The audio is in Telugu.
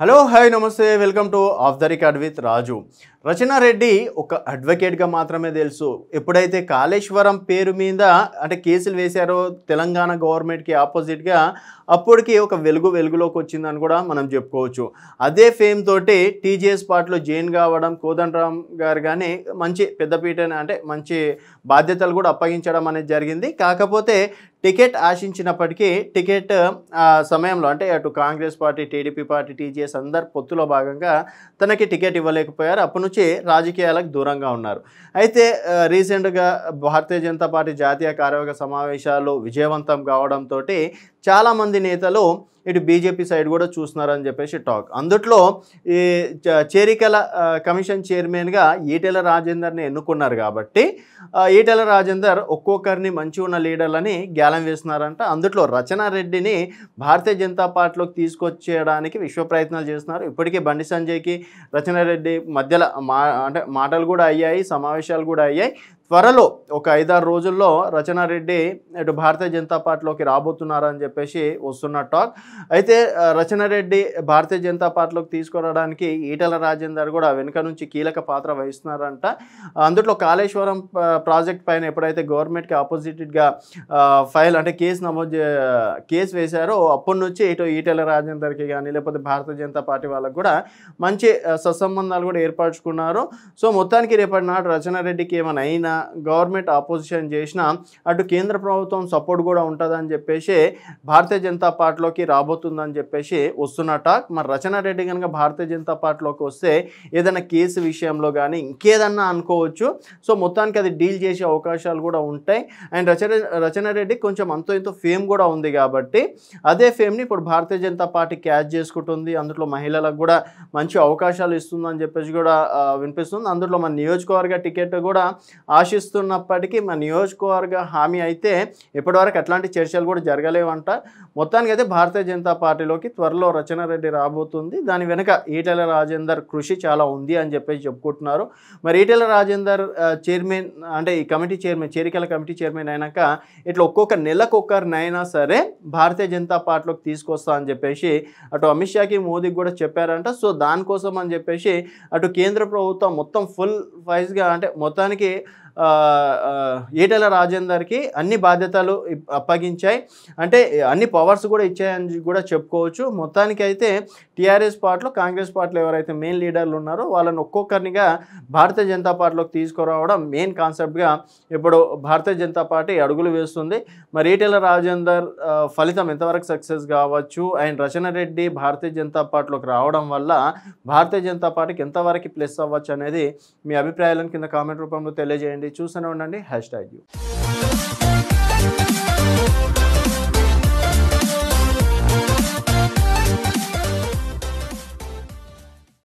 హలో హాయ్ నమస్తే welcome to off the record with Raju Rachana Reddy ఒక అడ్వకేట్గా మాత్రమే తెలుసు ఎప్పుడైతే కాళేశ్వరం పేరు మీద అంటే కేసులు వేశారో తెలంగాణ గవర్నమెంట్కి ఆపోజిట్గా అప్పటికి ఒక వెలుగు వెలుగులోకి వచ్చిందని కూడా మనం చెప్పుకోవచ్చు అదే ఫేమ్ తోటి టీజేఎస్ పార్టీలో జైన్ కావడం కోదండరామ్ గారు కానీ మంచి పెద్దపీట అంటే మంచి బాధ్యతలు కూడా అప్పగించడం అనేది జరిగింది కాకపోతే టికెట్ ఆశించినప్పటికీ టికెట్ సమయంలో అంటే అటు Congress party TDP party TGS అందరు పొత్తులో భాగంగా తనకి టికెట్ ఇవ్వలేకపోయారు అప్పటి నుంచి రాజకీయాలకు దూరంగా ఉన్నారు అయితే రీసెంట్గా భారతీయ జనతా పార్టీ జాతీయ కార్యవర్గ సమావేశాలు విజయవంతం కావడంతో చాలామంది నేతలు ఇటు బీజేపీ సైడ్ కూడా చూస్తున్నారని చెప్పేసి టాక్ అందుట్లో ఈ చేరికల కమిషన్ చైర్మన్గా ఈటెల రాజేందర్ని ఎన్నుకున్నారు కాబట్టి ఈటెల రాజేందర్ ఒక్కొక్కరిని మంచి ఉన్న లీడర్లని గ్యాలం వేస్తున్నారంట అందుట్లో రచనా రెడ్డిని భారతీయ జనతా పార్టీలోకి తీసుకొచ్చేయడానికి విశ్వ ప్రయత్నాలు చేస్తున్నారు ఇప్పటికే బండి సంజయ్కి రచనారెడ్డి మధ్యలో మా అంటే మాటలు కూడా అయ్యాయి సమావేశాలు కూడా అయ్యాయి త్వరలో ఒక ఐదారు రోజుల్లో రచనారెడ్డి ఇటు భారతీయ జనతా పార్టీలోకి రాబోతున్నారని చెప్పేసి వస్తున్న టాక్ అయితే రచనారెడ్డి భారతీయ జనతా పార్టీలోకి తీసుకురావడానికి ఈటల రాజేందర్ కూడా వెనుక నుంచి కీలక పాత్ర వహిస్తున్నారంట అందులో కాళేశ్వరం ప్రాజెక్ట్ పైన ఎప్పుడైతే గవర్నమెంట్కి ఆపోజిట్గా ఫైల్ అంటే కేసు నమోదు కేసు వేశారో అప్పటి నుంచి ఇటు ఈటల రాజేందర్కి కానీ లేకపోతే భారతీయ జనతా పార్టీ వాళ్ళకి కూడా మంచి సత్సంబంధాలు కూడా ఏర్పరచుకున్నారు సో మొత్తానికి రేపటి నాడు రచనారెడ్డికి ఏమైనా అయినా గవర్నమెంట్ ఆపోజిషన్ చేసినా అటు కేంద్ర ప్రభుత్వం సపోర్ట్ కూడా ఉంటుందని చెప్పేసి భారతీయ జనతా పార్టీలోకి రాబోతుందని చెప్పేసి వస్తున్న టాక్ మరి రచనా రెడ్డి కనుక భారతీయ జనతా పార్టీలోకి వస్తే ఏదైనా కేసు విషయంలో కానీ ఇంకేదన్నా అనుకోవచ్చు సో మొత్తానికి అది డీల్ చేసే అవకాశాలు కూడా ఉంటాయి అండ్ రచన రచనా రెడ్డి కొంచెం అంతో ఇంతో ఫేమ్ కూడా ఉంది కాబట్టి అదే ఫేమ్ని ఇప్పుడు భారతీయ జనతా పార్టీ క్యాచ్ చేసుకుంటుంది అందులో మహిళలకు కూడా మంచి అవకాశాలు ఇస్తుందని చెప్పేసి కూడా వినిపిస్తుంది అందులో మన నియోజకవర్గ టికెట్ కూడా ఆ ఆశిస్తున్నప్పటికీ మా నియోజకవర్గ హామీ అయితే ఇప్పటివరకు అట్లాంటి చర్చలు కూడా జరగలేవంట మొత్తానికి అయితే భారతీయ జనతా పార్టీలోకి త్వరలో రచన రెడ్డి రాబోతుంది దాని వెనుక ఈటెల రాజేందర్ కృషి చాలా ఉంది అని చెప్పేసి చెప్పుకుంటున్నారు మరి ఈటెల రాజేందర్ చైర్మన్ అంటే ఈ కమిటీ చైర్మన్ చేరికల కమిటీ చైర్మన్ అయినాక ఇట్లా ఒక్కొక్క నెలకొక్కరినైనా సరే భారతీయ జనతా పార్టీలోకి తీసుకొస్తా అని చెప్పేసి అటు అమిత్ షాకి మోదీకి కూడా చెప్పారంట సో దానికోసం అని చెప్పేసి అటు కేంద్ర ప్రభుత్వం మొత్తం ఫుల్ వైజ్గా అంటే మొత్తానికి ఏటల రాజేందర్కి అన్ని బాధ్యతలు అప్పగించాయి అంటే అన్ని పవర్స్ కూడా ఇచ్చాయని కూడా చెప్పుకోవచ్చు మొత్తానికి అయితే టీఆర్ఎస్ పార్టీలో కాంగ్రెస్ పార్టీలో ఎవరైతే మెయిన్ లీడర్లు ఉన్నారో వాళ్ళని ఒక్కొక్కరినిగా భారతీయ జనతా పార్టీలోకి తీసుకురావడం మెయిన్ కాన్సెప్ట్గా ఇప్పుడు భారతీయ జనతా పార్టీ అడుగులు వేస్తుంది మరి ఏటల రాజేందర్ ఫలితం ఎంతవరకు సక్సెస్ కావచ్చు అండ్ రచన రెడ్డి భారతీయ జనతా పార్టీలోకి రావడం వల్ల భారతీయ జనతా పార్టీకి ఎంతవరకు ప్లస్ అవ్వచ్చు అనేది మీ అభిప్రాయాలను కింద కామెంట్ రూపంలో తెలియజేయండి చూస్తూనే ఉండండి హ్యాష్ ట్యాగ్ యూ